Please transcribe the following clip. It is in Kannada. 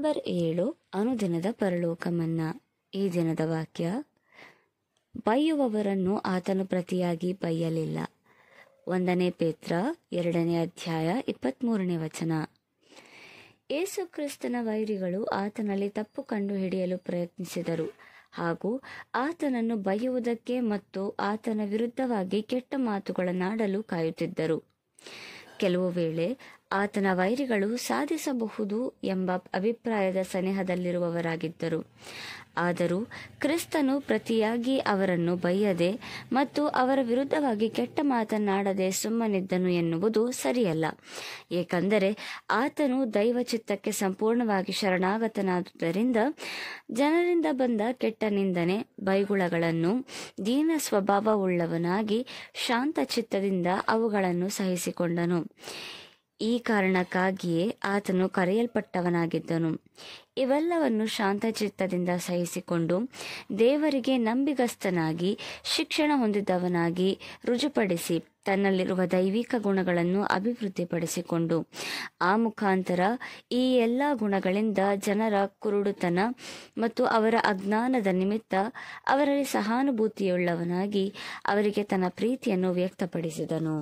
ನಂಬರ್ ಏಳು ಅನುದಿನದ ಪರಲೋಕಮನ್ನ ಈ ದಿನದ ವಾಕ್ಯ ಬೈಯುವವರನ್ನು ಆತನು ಪ್ರತಿಯಾಗಿ ಬೈಯಲಿಲ್ಲ ಒಂದನೇ ಪೇತ್ರ ಎರಡನೇ ಅಧ್ಯಾಯ ಇಪ್ಪತ್ಮೂರನೇ ವಚನ ಯೇಸುಕ್ರಿಸ್ತನ ವೈರಿಗಳು ಆತನಲ್ಲಿ ತಪ್ಪು ಕಂಡು ಹಿಡಿಯಲು ಪ್ರಯತ್ನಿಸಿದರು ಹಾಗೂ ಆತನನ್ನು ಬೈಯುವುದಕ್ಕೆ ಮತ್ತು ಆತನ ವಿರುದ್ಧವಾಗಿ ಕೆಟ್ಟ ಮಾತುಗಳನ್ನಾಡಲು ಕಾಯುತ್ತಿದ್ದರು ಕೆಲವು ವೇಳೆ ಆತನ ವೈರಿಗಳು ಸಾಧಿಸಬಹುದು ಎಂಬ ಅಭಿಪ್ರಾಯದ ಸನೇಹದಲ್ಲಿರುವವರಾಗಿದ್ದರು ಆದರೂ ಕ್ರಿಸ್ತನು ಪ್ರತಿಯಾಗಿ ಅವರನ್ನು ಬಯ್ಯದೆ ಮತ್ತು ಅವರ ವಿರುದ್ಧವಾಗಿ ಕೆಟ್ಟ ಮಾತನಾಡದೆ ಸುಮ್ಮನಿದ್ದನು ಎನ್ನುವುದು ಸರಿಯಲ್ಲ ಏಕೆಂದರೆ ಆತನು ದೈವಚಿತ್ತಕ್ಕೆ ಸಂಪೂರ್ಣವಾಗಿ ಶರಣಾಗತನಾದುದರಿಂದ ಜನರಿಂದ ಬಂದ ಕೆಟ್ಟ ನಿಂದನೆ ಬೈಗುಳಗಳನ್ನು ದೀನ ಸ್ವಭಾವವುಳ್ಳವನಾಗಿ ಶಾಂತ ಚಿತ್ತದಿಂದ ಅವುಗಳನ್ನು ಸಹಿಸಿಕೊಂಡನು ಈ ಕಾರಣಕ್ಕಾಗಿಯೇ ಆತನು ಕರೆಯಲ್ಪಟ್ಟವನಾಗಿದ್ದನು ಇವೆಲ್ಲವನ್ನು ಶಾಂತಚಿತ್ತದಿಂದ ಸಹಿಸಿಕೊಂಡು ದೇವರಿಗೆ ನಂಬಿಗಸ್ತನಾಗಿ ಶಿಕ್ಷಣ ಹೊಂದಿದ್ದವನಾಗಿ ರುಜುಪಡಿಸಿ ತನ್ನಲ್ಲಿರುವ ದೈವಿಕ ಗುಣಗಳನ್ನು ಅಭಿವೃದ್ಧಿಪಡಿಸಿಕೊಂಡು ಆ ಮುಖಾಂತರ ಈ ಎಲ್ಲ ಗುಣಗಳಿಂದ ಜನರ ಕುರುಡುತನ ಮತ್ತು ಅವರ ಅಜ್ಞಾನದ ನಿಮಿತ್ತ ಅವರಲ್ಲಿ ಸಹಾನುಭೂತಿಯುಳ್ಳವನಾಗಿ ಅವರಿಗೆ ತನ್ನ ಪ್ರೀತಿಯನ್ನು ವ್ಯಕ್ತಪಡಿಸಿದನು